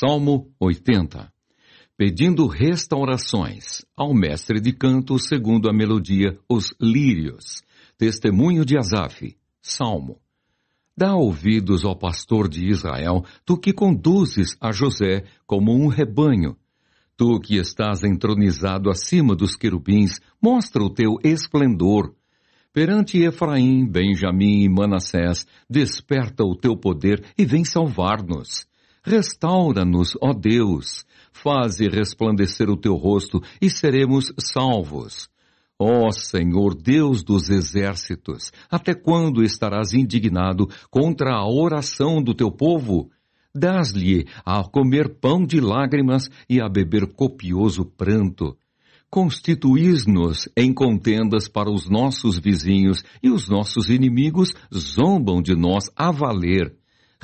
Salmo 80. Pedindo restaurações ao mestre de canto segundo a melodia Os Lírios. Testemunho de Asaf. Salmo. Dá ouvidos ao pastor de Israel, tu que conduzes a José como um rebanho. Tu que estás entronizado acima dos querubins, mostra o teu esplendor. Perante Efraim, Benjamim e Manassés, desperta o teu poder e vem salvar-nos. Restaura-nos, ó Deus, faze resplandecer o teu rosto e seremos salvos. Ó Senhor Deus dos exércitos, até quando estarás indignado contra a oração do teu povo? Dás-lhe a comer pão de lágrimas e a beber copioso pranto. Constituís-nos em contendas para os nossos vizinhos e os nossos inimigos zombam de nós a valer.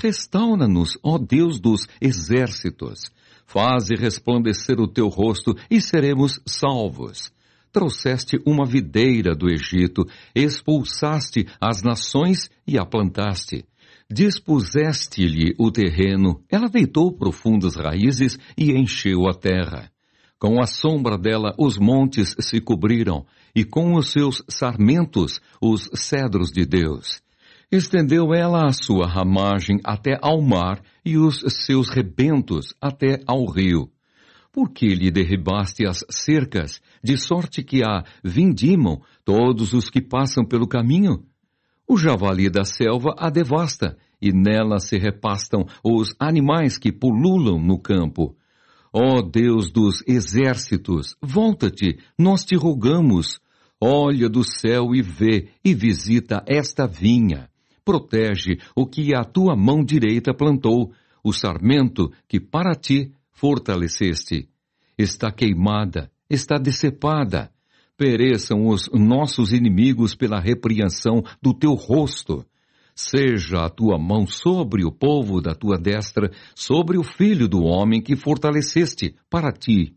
Restaura-nos, ó Deus dos exércitos. Faze resplandecer o teu rosto e seremos salvos. Trouxeste uma videira do Egito, expulsaste as nações e a plantaste. Dispuseste-lhe o terreno, ela deitou profundas raízes e encheu a terra. Com a sombra dela os montes se cobriram, e com os seus sarmentos os cedros de Deus. Estendeu ela a sua ramagem até ao mar e os seus rebentos até ao rio. Porque lhe derribaste as cercas, de sorte que a vindimam todos os que passam pelo caminho? O javali da selva a devasta, e nela se repastam os animais que pululam no campo. Ó oh Deus dos exércitos, volta-te, nós te rogamos. Olha do céu e vê, e visita esta vinha protege o que a tua mão direita plantou, o sarmento que para ti fortaleceste. Está queimada, está decepada. Pereçam os nossos inimigos pela repreensão do teu rosto. Seja a tua mão sobre o povo da tua destra, sobre o filho do homem que fortaleceste para ti.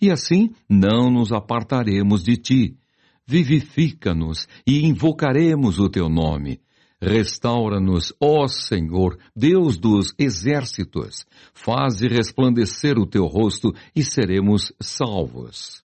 E assim não nos apartaremos de ti. Vivifica-nos e invocaremos o teu nome Restaura-nos, ó Senhor, Deus dos exércitos. Faze resplandecer o teu rosto e seremos salvos.